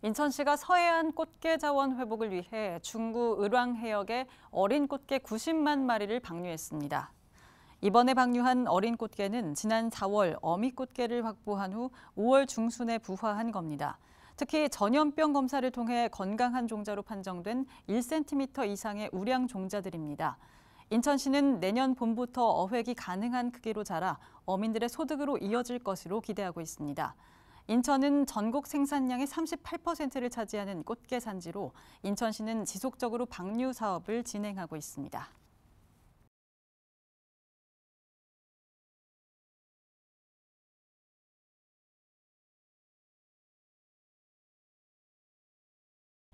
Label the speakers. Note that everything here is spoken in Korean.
Speaker 1: 인천시가 서해안 꽃게 자원 회복을 위해 중구 을왕 해역에 어린 꽃게 90만 마리를 방류했습니다. 이번에 방류한 어린 꽃게는 지난 4월 어미 꽃게를 확보한 후 5월 중순에 부화한 겁니다. 특히 전염병 검사를 통해 건강한 종자로 판정된 1cm 이상의 우량 종자들입니다. 인천시는 내년 봄부터 어획이 가능한 크기로 자라 어민들의 소득으로 이어질 것으로 기대하고 있습니다. 인천은 전국 생산량의 38%를 차지하는 꽃게 산지로 인천시는 지속적으로 방류 사업을 진행하고
Speaker 2: 있습니다.